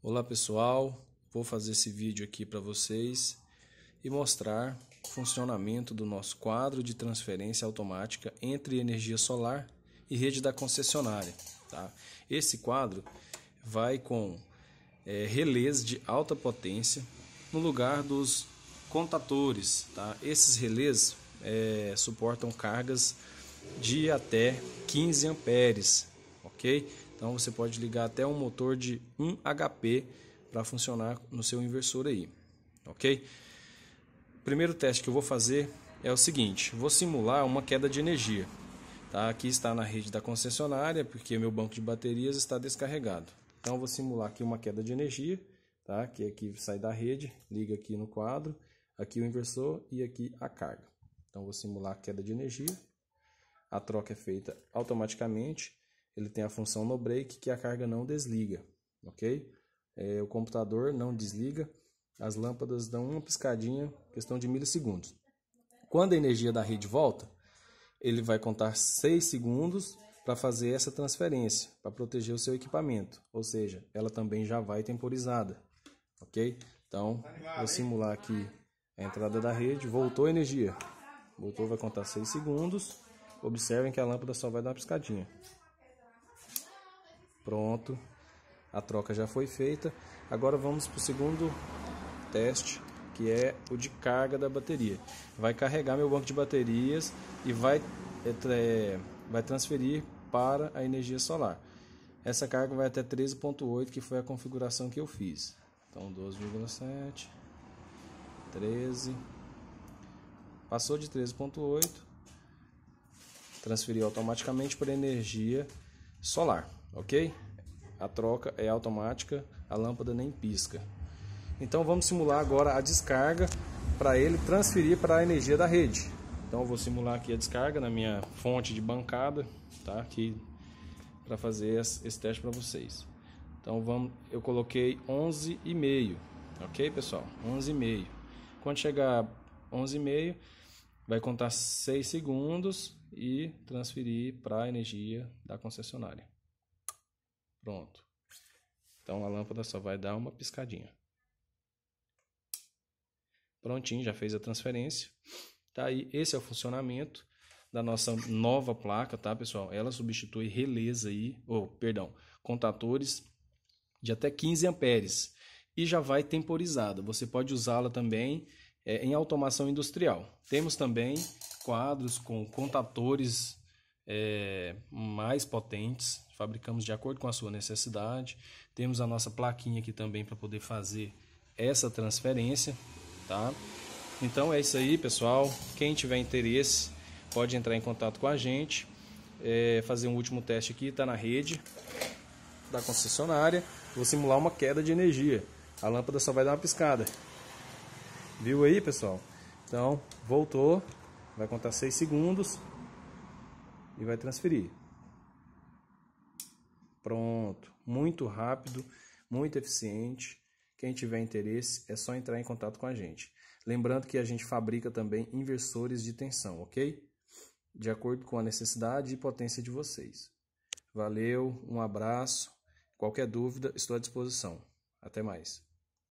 Olá pessoal, vou fazer esse vídeo aqui para vocês e mostrar o funcionamento do nosso quadro de transferência automática entre energia solar e rede da concessionária. Tá? Esse quadro vai com é, relés de alta potência no lugar dos contatores. Tá? Esses relés é, suportam cargas de até 15 amperes, ok? Então você pode ligar até um motor de 1 HP para funcionar no seu inversor aí, ok? O primeiro teste que eu vou fazer é o seguinte: vou simular uma queda de energia. Tá? Aqui está na rede da concessionária, porque meu banco de baterias está descarregado. Então vou simular aqui uma queda de energia, tá? Que aqui sai da rede, liga aqui no quadro, aqui o inversor e aqui a carga. Então vou simular a queda de energia. A troca é feita automaticamente ele tem a função no break que a carga não desliga, ok? É, o computador não desliga, as lâmpadas dão uma piscadinha, questão de milissegundos. Quando a energia da rede volta, ele vai contar 6 segundos para fazer essa transferência, para proteger o seu equipamento, ou seja, ela também já vai temporizada, ok? Então, vou simular aqui a entrada da rede, voltou a energia, voltou, vai contar 6 segundos, observem que a lâmpada só vai dar uma piscadinha. Pronto, a troca já foi feita. Agora vamos para o segundo teste, que é o de carga da bateria. Vai carregar meu banco de baterias e vai, é, é vai transferir para a energia solar. Essa carga vai até 13.8, que foi a configuração que eu fiz. Então 12,7, 13, passou de 13.8, transferiu automaticamente para energia solar ok? A troca é automática, a lâmpada nem pisca. Então vamos simular agora a descarga para ele transferir para a energia da rede. Então eu vou simular aqui a descarga na minha fonte de bancada, tá? Aqui para fazer esse teste para vocês. Então vamos, eu coloquei 11,5, ok pessoal? 11,5. Quando chegar 11,5, vai contar 6 segundos e transferir para a energia da concessionária. Pronto. Então a lâmpada só vai dar uma piscadinha. Prontinho, já fez a transferência. Tá aí, esse é o funcionamento da nossa nova placa, tá, pessoal? Ela substitui relés aí, ou perdão, contatores de até 15 amperes e já vai temporizada. Você pode usá-la também é, em automação industrial. Temos também quadros com contatores é, mais potentes, fabricamos de acordo com a sua necessidade. Temos a nossa plaquinha aqui também para poder fazer essa transferência, tá? Então é isso aí, pessoal. Quem tiver interesse pode entrar em contato com a gente, é, fazer um último teste aqui, está na rede da concessionária. Vou simular uma queda de energia. A lâmpada só vai dar uma piscada. Viu aí, pessoal? Então, voltou. Vai contar 6 segundos e vai transferir. Pronto, muito rápido, muito eficiente. Quem tiver interesse é só entrar em contato com a gente. Lembrando que a gente fabrica também inversores de tensão, ok? De acordo com a necessidade e potência de vocês. Valeu, um abraço. Qualquer dúvida, estou à disposição. Até mais.